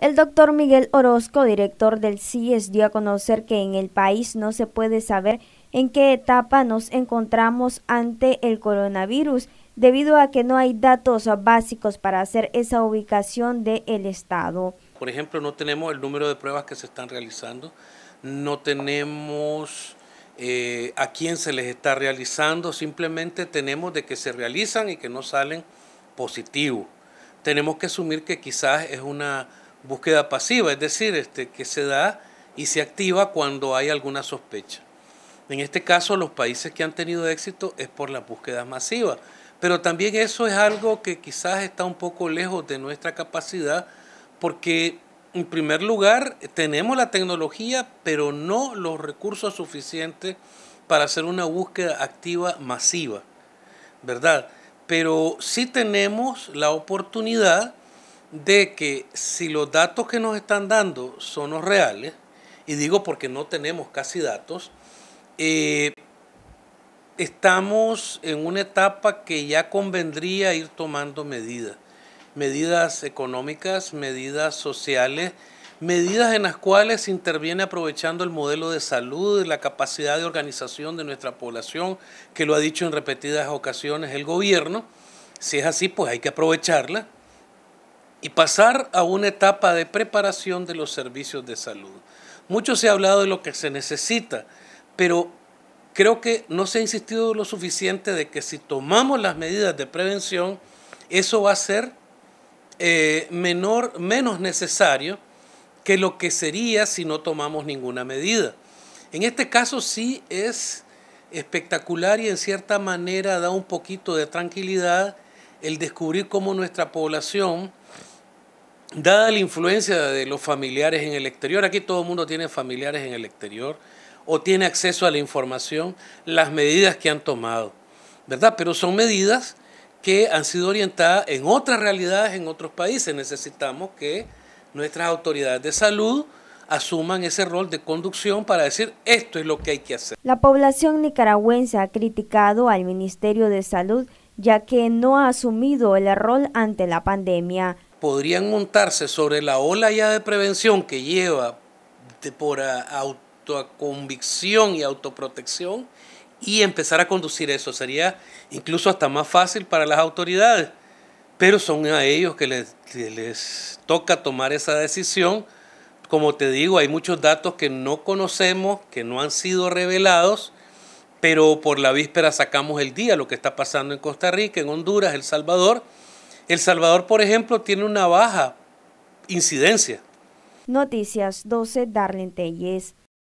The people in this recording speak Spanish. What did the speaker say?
El doctor Miguel Orozco, director del CIES, dio a conocer que en el país no se puede saber en qué etapa nos encontramos ante el coronavirus, debido a que no hay datos básicos para hacer esa ubicación del Estado. Por ejemplo, no tenemos el número de pruebas que se están realizando, no tenemos eh, a quién se les está realizando, simplemente tenemos de que se realizan y que no salen positivos. Tenemos que asumir que quizás es una búsqueda pasiva, es decir, este, que se da y se activa cuando hay alguna sospecha. En este caso, los países que han tenido éxito es por las búsquedas masivas, pero también eso es algo que quizás está un poco lejos de nuestra capacidad porque, en primer lugar, tenemos la tecnología, pero no los recursos suficientes para hacer una búsqueda activa masiva, ¿verdad? Pero sí tenemos la oportunidad de que si los datos que nos están dando son los reales, y digo porque no tenemos casi datos, eh, estamos en una etapa que ya convendría ir tomando medidas, medidas económicas, medidas sociales, medidas en las cuales se interviene aprovechando el modelo de salud, la capacidad de organización de nuestra población, que lo ha dicho en repetidas ocasiones el gobierno. Si es así, pues hay que aprovecharla y pasar a una etapa de preparación de los servicios de salud. Mucho se ha hablado de lo que se necesita, pero creo que no se ha insistido lo suficiente de que si tomamos las medidas de prevención, eso va a ser eh, menor, menos necesario que lo que sería si no tomamos ninguna medida. En este caso sí es espectacular y en cierta manera da un poquito de tranquilidad el descubrir cómo nuestra población dada la influencia de los familiares en el exterior, aquí todo el mundo tiene familiares en el exterior o tiene acceso a la información, las medidas que han tomado, ¿verdad? Pero son medidas que han sido orientadas en otras realidades, en otros países. Necesitamos que nuestras autoridades de salud asuman ese rol de conducción para decir esto es lo que hay que hacer. La población nicaragüense ha criticado al Ministerio de Salud ya que no ha asumido el rol ante la pandemia podrían montarse sobre la ola ya de prevención que lleva de por autoconvicción y autoprotección y empezar a conducir eso. Sería incluso hasta más fácil para las autoridades, pero son a ellos que les, toca tomar esa decisión. Como te digo, hay muchos datos que no conocemos, que no han sido revelados, pero por la víspera sacamos el día, lo que está pasando en Costa Rica, en Honduras, El Salvador el Salvador, por ejemplo, tiene una baja incidencia. Noticias 12, Darlene Telles.